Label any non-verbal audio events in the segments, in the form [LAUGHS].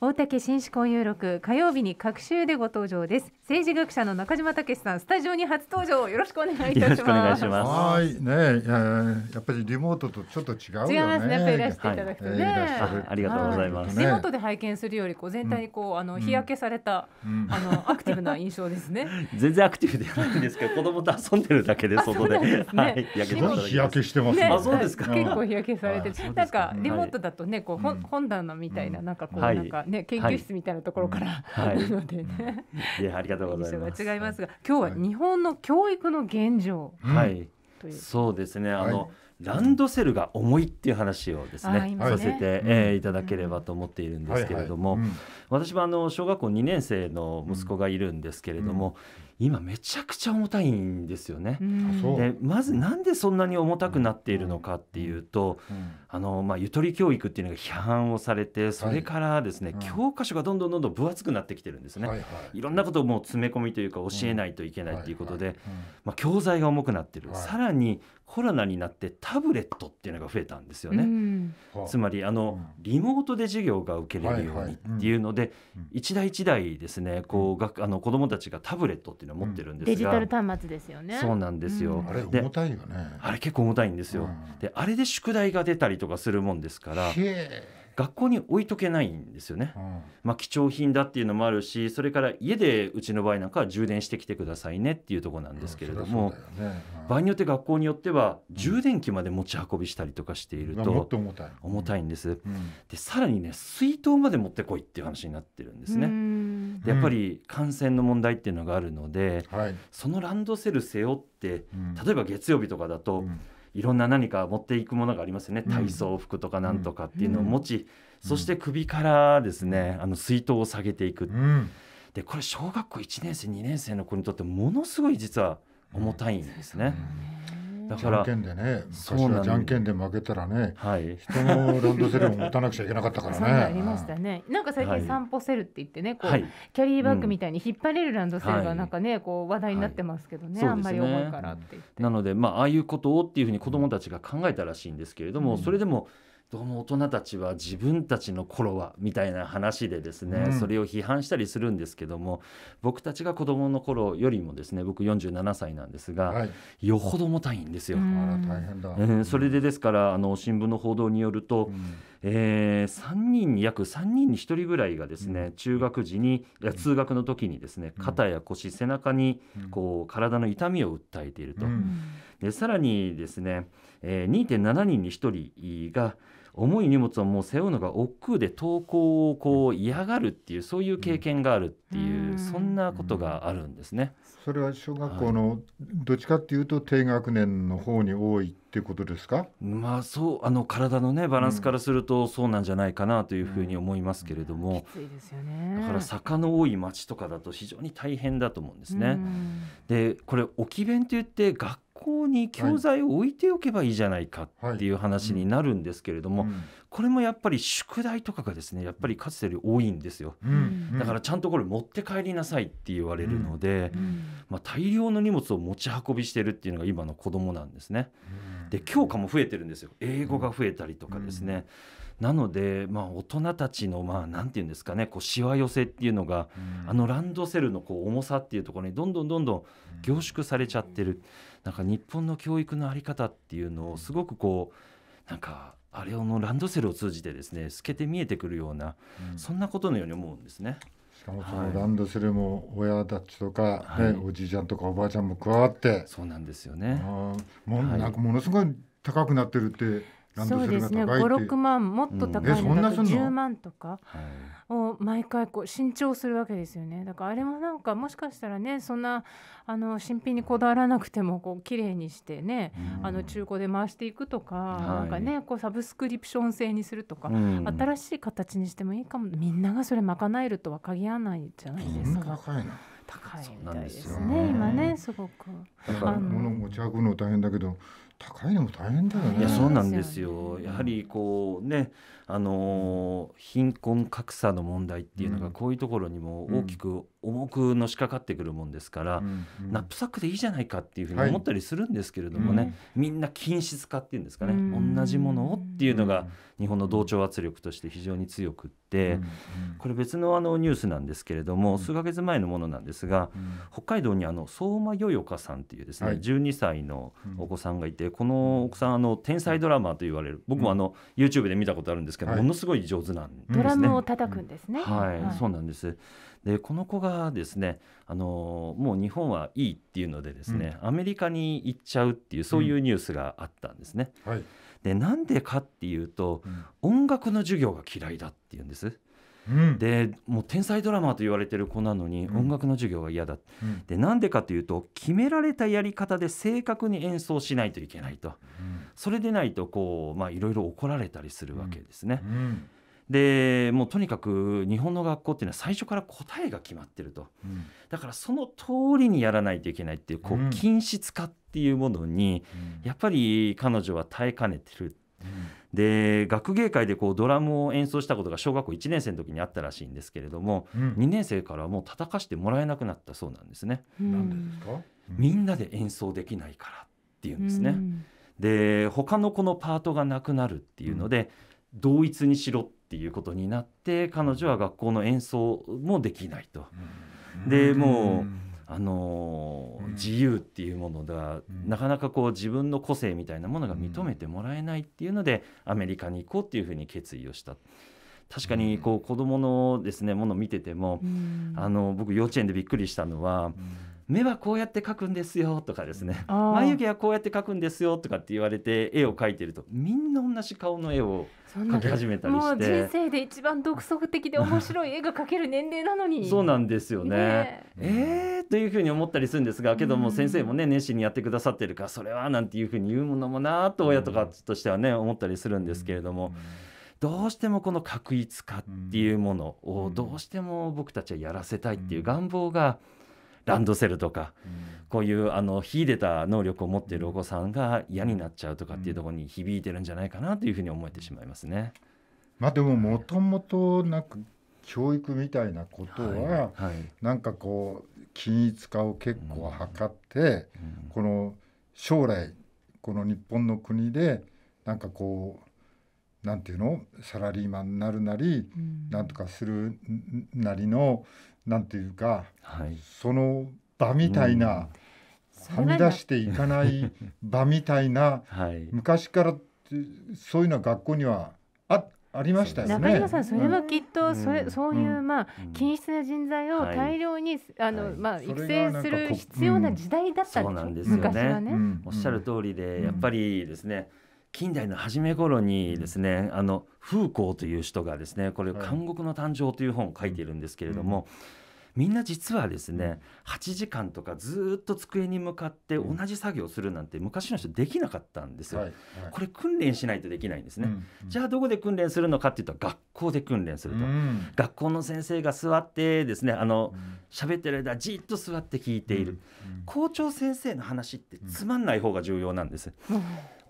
大竹紳士婚有力火曜日に各週でご登場です政治学者の中島武さんスタジオに初登場よろしくお願いいたしますはいねやっぱりリモートとちょっと違う、ね、違いますねやっぱりいらしていただくとね、はいえー、あありがとうございます、リモートで拝見するよりこう全体こう、あの日焼けされた、うん、あのアクティブな印象ですね [LAUGHS] 全然アクティブではないんですけど子供と遊んでるだけで外でね、はい、日焼けしてます、ね、あそうですか、結構日焼けされて、なんかリモートだとねこう、うん、本棚みたいななんかこう、なんかね研究室みたいなところから、[LAUGHS] はい、のでね、いやありがとうございます。違いますが、今日は日本の教育の現状、はい、はいそうですねあの、ランドセルが重いっていう話をですね、ねさせて、えー、いただければと思っているんですけれども、私はあの小学校2年生の息子がいるんですけれども、うん今めちゃくちゃ重たいんですよね。でまずなんでそんなに重たくなっているのかっていうと、あのまあ、ゆとり教育っていうのが批判をされてそれからですね、教科書がどんどんどんどん分厚くなってきてるんですね。いろんなことをもう詰め込みというか教えないといけないっていうことで、まあ、教材が重くなってる、さらにコロナになってタブレットっていうのが増えたんですよね、うん、つまりあの、リモートで授業が受けれるようにっていうので、はいはいうん、一台一台ですねこう学あの子どもたちがタブレットっていうのを持ってるんですが、デジタル端末ですよねそうなんですよ、あれ重たいよねあれ結構重たいんですよ、であれで宿題が出たりとかするもんですから学校に置いとけないんですよね、うん、まあ、貴重品だっていうのもあるしそれから家でうちの場合なんかは充電してきてくださいねっていうとこなんですけれども、うんねうん、場合によって学校によっては充電器まで持ち運びしたりとかしていると重たいんです、でさらにね水筒まで持ってこいっていう話になってるんですねでやっぱり感染の問題っていうのがあるので、はい、そのランドセル背負って例えば月曜日とかだと、いろんな何か持っていくものがありますよね、体操服とかなんとかっていうのを持ち、そして首からですねあの水筒を下げていく、でこれ小学校1年生2年生の子にとってものすごい実は重たいんですね。だからじゃんけんでね昔はじゃんけんで負けたらね、はい、人のランドセルを持たなくちゃいけなかったからねありましたねなんか最近散歩セルって言ってねこう、はい、キャリーバッグみたいに引っ張れるランドセルがなんかね、はい、こう話題になってますけどね,、あんまり重いからってって、ね、なのでまあああいうことをっていうふうに子どもたちが考えたらしいんですけれども、うん、それでもどうも大人たちは自分たちの頃はみたいな話でですね、うん、それを批判したりするんですけども僕たちが子どもの頃よりもですね僕47歳なんですが、はい、よほど重たいんですよ。それでですからあの新聞の報道によると、うん、えー、3人約3人に1人ぐらいがですね、うん、中学時に通学の時にですね肩や腰背中にこう体の痛みを訴えていると。でさらにですね、えー、2.7人に1人が重い荷物をもう背負うのが億劫で投稿をこう嫌がるっていうそういう経験があるっていう、うん、そんなことがあるんですね。それは小学校のどっちかっていうと低学年の方に多いっていうことですか、まあ、そうあの体の、ね、バランスからするとそうなんじゃないかなというふうに思いますけれども、だから坂の多い町とかだと非常に大変だと思うんですね。でこれ置き弁と言って学校に教材を置いておけばいいじゃないかっていう話になるんですけれども、これもやっぱり宿題とかがですねやっぱりかつてより多いんですよ、だからちゃんとこれ持って帰りなさいって言われるので、まあ、大量の荷物を持ち運びしてるっていうのが今の子供なんですね。で教科も増えてるんですよ英語が増えたりとかですね。なので、まあ、大人たちの、まあ、なんていうんですかね、こう、しわ寄せっていうのが、うん、あのランドセルのこう重さっていうところに、どんどんどんどん凝縮されちゃってる。うなんか日本の教育の在り方っていうのをすごくこうなんかあれのランドセルを通じてですね透けて見えてくるような、うん、そんなことのように思うんですね。しかもそのランドセルも親たちとか、ねはい、おじいちゃんとかおばあちゃんも加わってそうなんですよね。も,、はい、なんかものすごい高くなってるってそうですね56万もっと高いのだと10万とかを毎回こう新調するわけですよねだからあれもなんかもしかしたらねそんなあの新品にこだわらなくてもこう綺麗にしてね、あの中古で回していくとか、なんかねこうサブスクリプション制にするとか、新しい形にしてもいいかもみんながそれ賄えるとは限らないじゃないですか。高いみたいですね、ね、今ねすごく。物持ち運ぶの大変だけど高いのも大変だよね。いやそうなんですよ。やはりこうねあのー、貧困格差の問題っていうのがこういうところにも大きく重くのしかかってくるもんですから、うんうん、ナップサックでいいじゃないかっていうふうに思ったりするんですけれどもね、はい、みんな均質化っていうんですかね、同じものをっていうのが日本の同調圧力として非常に強くって、これ別のあのニュースなんですけれども、数ヶ月前のものなんですが、北海道にあの相馬よよかさんっていうですね、はい、12歳のお子さんがいて、このお子さんあの天才ドラマーと言われる僕もあの YouTube で見たことあるんですけど、ものすごい上手なんですね。ドラムを叩くんですね、はい、そうなんですでこの子がですねあのもう日本はいいっていうのでですね、アメリカに行っちゃうっていうそういうニュースがあったんですね。はいでなんでかっていうと、うん、音楽の授業が嫌いだっていうんです。うん、でもう天才ドラマーと言われてる子なのに音楽の授業が嫌だ、うん、でなんでかというと決められたやり方で正確に演奏しないといけないと、それでないとこういろいろ怒られたりするわけですね。でもうとにかく日本の学校っていうのは最初から答えが決まってると、うん、だからその通りにやらないといけないっていうこう、う均質化っっていうものに、やっぱり彼女は耐えかねてる。で学芸会でこうドラムを演奏したことが小学校1年生の時にあったらしいんですけれども、うん、2年生からもう叩かしてもらえなくなったそうなんですね。なんでですか、みんなで演奏できないからっていうんですね。うん、で他の子のパートがなくなるっていうので、うん、同一にしろっていうことになって彼女は学校の演奏もできないと。でもうあの自由っていうものが、なかなかこう自分の個性みたいなものが認めてもらえないっていうので、アメリカに行こうっていうふうに決意をした。確かにこう子供のですねものを見てても、あの僕幼稚園でびっくりしたのは、目はこうやって描くんですよとかですね眉毛はこうやって描くんですよとかって言われて絵を描いてるとみんな同じ顔の絵を描き始めたりして人生で一番独創的で面白い絵が描ける年齢なのにそうなんですよねねえー、というふうに思ったりするんですがけども先生もね熱心にやってくださってるからそれはなんていうふうに言うものもなと親とかとしてはね思ったりするんですけれども。どうしてもこの画一化っていうものをどうしても僕たちはやらせたいっていう願望が、うんランドセルとか、こういうあの秀でた能力を持っているお子さんが嫌になっちゃうとかっていうところに響いてるんじゃないかなというふうに思えてしまいますね。まあ、でももともとなんか教育みたいなことは、なんかこう均一化を結構図って、この将来この日本の国でなんかこうなんていうのサラリーマンになるなり、うん、なんとかするなりのなんていうか、はい、その場みたいな、うん、はみ出していかない [LAUGHS] 場みたいな、はい、昔からそういうのは学校にはあありましたよね。中島さん、それはきっと、それ、うん、そういう、まあ、均質な人材を大量に、あの、まあ、育成する必要な時代だったんですよね。昔はね、おっしゃる通りで、やっぱりですね。近代の初め頃にですね、うん、あの風光という人がですねこれ「監獄の誕生」という本を書いているんですけれども、うん、みんな実はですね8時間とかずっと机に向かって同じ作業をするなんて昔の人できなかったんですよ。はいはい、これ訓練しないとできないんですね。じゃあどこで訓練するのかっていうと学校で訓練すると。学校の先生が座ってですねあの喋ってる間じっと座って聞いている、校長先生の話ってつまんない方が重要なんです。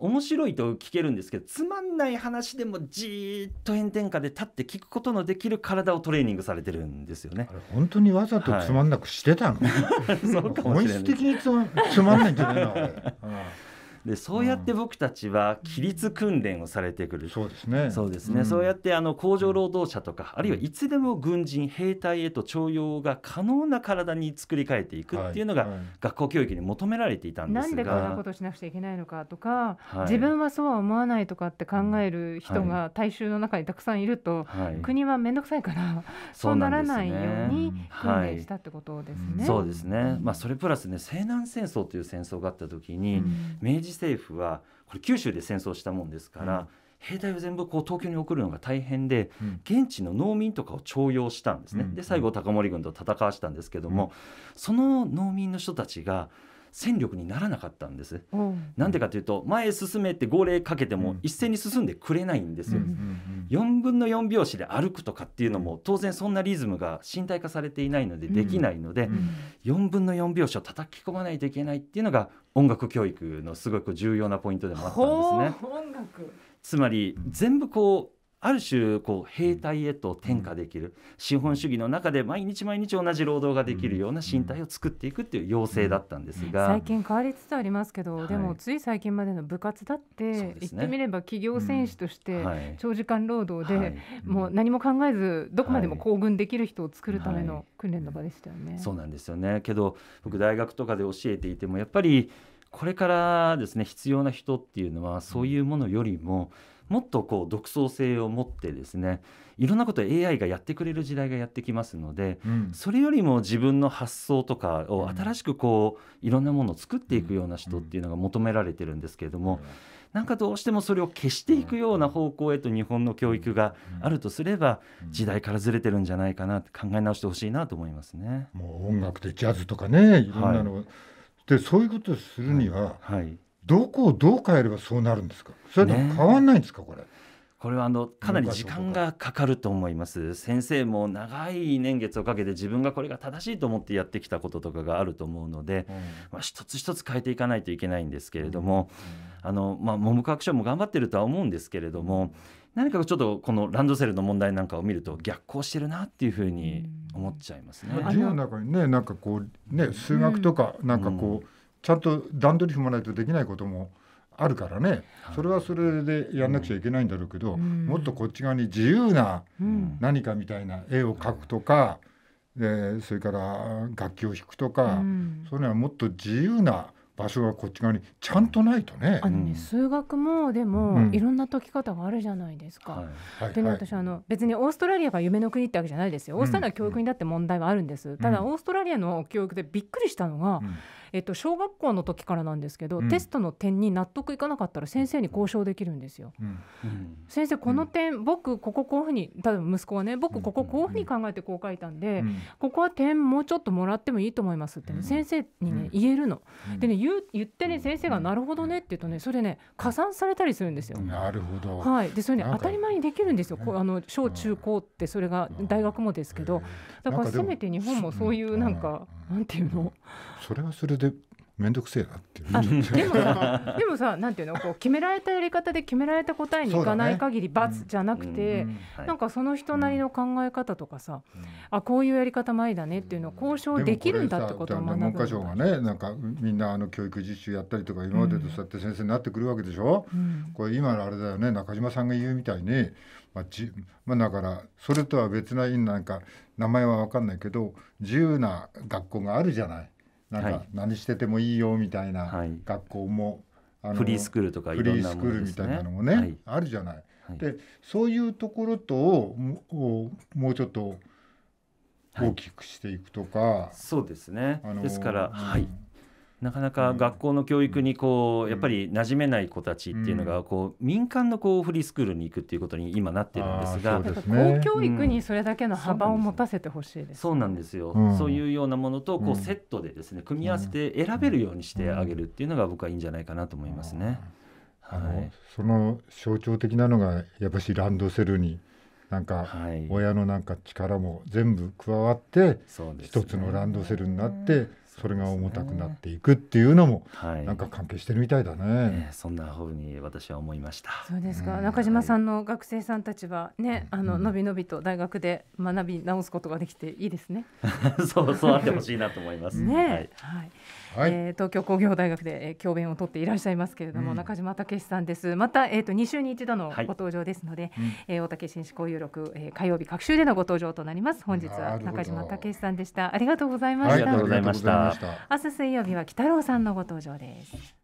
面白いと聞けるんですけどつまんない話でもじーっと炎天下で立って聞くことのできる体をトレーニングされてるんですよね。本当にわざとつまんなくしてたの、は [LAUGHS] い、本質的につまつまんないんじゃないの、[LAUGHS] うんでそうやって僕たちは規律訓練をされてくる、うん、そうですねそうですね、うん、そうやってあの工場労働者とかあるいはいつでも軍人兵隊へと徴用が可能な体に作り変えていくっていうのが、学校教育に求められていたんですが、はいはい、なんでこんなことしなくちゃいけないのかとか、はい、自分はそうは思わないとかって考える人が大衆の中にたくさんいると、はい、国は面倒くさいから [LAUGHS] そうならないように訓練したってことですね。そうですね、まあ、それプラスね西南戦争という戦争があった時に、明治政府はこれ九州で戦争したもんですから、うん、兵隊を全部こう東京に送るのが大変で、うん、現地の農民とかを徴用したんですね、うん、で最後高森軍と戦わしたんですけども、その農民の人たちが戦力にならなかったんです。なんでかというと前へ進めって号令かけても一斉に進んでくれないんですよ。4分の4拍子で歩くとかっていうのも当然そんなリズムが身体化されていないのでできないので4分の4拍子を叩き込まないといけないっていうのが音楽教育のすごく重要なポイントでもあったんですね。音楽つまり全部こうある種こう兵隊へと転化できる、資本主義の中で毎日毎日同じ労働ができるような身体を作っていくっていう要請だったんですが、最近変わりつつありますけど、はい、でもつい最近までの部活だって、ね、言ってみれば企業戦士として長時間労働で、はい、もう何も考えずどこまでも行軍できる人を作るための訓練の場でしたよね。そうなんですよねけど僕大学とかで教えていてもやっぱりこれからですね必要な人っていうのはそういうものよりも、うんもっとこう独創性を持ってですねいろんなことを AI がやってくれる時代がやってきますので、うん、それよりも自分の発想とかを新しくこう、いろんなものを作っていくような人っていうのが求められてるんですけれども、なんかどうしてもそれを消していくような方向へと日本の教育があるとすれば時代からずれてるんじゃないかなって考え直してほしいなと思いますね。もう音楽でジャズとかねいろんなの、はい、でそういうことをするには、はい、はいどこをどう変えればそうなるんですかそれとも変わんないんですか、これ。これはあのかなり時間がかかると思います先生も長い年月をかけて自分がこれが正しいと思ってやってきたこととかがあると思うので、うん、まあ、一つ一つ変えていかないといけないんですけれども、うん、あのまあ、文部科学省も頑張ってるとは思うんですけれども何かちょっとこのランドセルの問題なんかを見ると逆行してるなっていうふうに思っちゃいますね。の中にねなんかこうね数学とかなんかこう、ちゃんと段取り踏まないとできないこともあるからね、それはそれでやんなくちゃいけないんだろうけど、もっとこっち側に自由な何かみたいな絵を描くとか、うそれから楽器を弾くとか、そういうのはもっと自由な場所がこっち側にちゃんとないとね。あのね、数学もでも、いろんな解き方があるじゃないですか。でね、私あの別にオーストラリアが夢の国ってわけじゃないですよ。オーストラリア教育にだって問題はあるんです。ただオーストラリアの教育でびっくりしたのが、えっと、小学校の時からなんですけど、うん、テストの点に納得いかなかったら先生に交渉できるんですよ。うんうん、先生この点、僕こここういうふうに多分息子はね僕こここういうふうに考えてこう書いたんで、ここは点もうちょっともらってもいいと思いますって、ね、先生にね、言えるの。でね言言ってね先生がなるほどねって言うとねそれね加算されたりするんですよ。なるほど。はい。でそれね当たり前にできるんですよ。こうあの小中高ってそれが大学もですけど、だからせめて日本もそういうなんか。なんていうのそれはそれで面倒くせえなっていうでもさでもさなんていうのこう決められたやり方で決められた答えにいかない限り罰じゃなくて、ねうん、なんかその人なりの考え方とかさ、うん、あこういうやり方前だねっていうのを交渉できるんだってことを学ぶ文科省がねなんかみんなあの教育実習やったりとか今までとそうやって先生になってくるわけでしょ、うん、これ今のあれだよね中島さんが言うみたいにまあじまあ、だからそれとは別な意味なんか名前は分かんないけど自由な学校があるじゃない。なんか何しててもいいよみたいな学校も、はい、フリースクールとか、ね、フリースクールみたいなのもね、はい、あるじゃない。はい、でそういうところとをもうちょっと大きくしていくとか、そうですねですから、うん、はいなかなか学校の教育にこうやっぱり馴染めない子たちっていうのがこう民間のこうフリースクールに行くっていうことに今なってるんですが、です、公教育にそれだけの幅を持たせてほしいです、そうなんですよ、そういうようなものとこうセットでですね組み合わせて選べるようにしてあげるっていうのが僕はいいんじゃないかなと思いますね。あの、はい、その象徴的なのがやっぱしランドセルになんか親のなんか力も全部加わって一つのランドセルになってそれが重たくなっていくっていうのも、なんか関係してるみたいだね、えー、そんなふうに私は思いましたそうですか、うん、中島さんの学生さんたちはね、うん、あののびのびと大学で学び直すことができていいですね [LAUGHS] そうそうあってほしいなと思いますね、はいはい、えー、東京工業大学で、えー、教鞭を取っていらっしゃいますけれども、うん、中島武さんですまた、えーと、と2週に一度のご登場ですので、はいうん、えー、大竹紳士交友録、えー、火曜日各週でのご登場となります本日は中島武さんでしたありがとうございました、はい、ありがとうございました明日水曜日は北郎さんのご登場です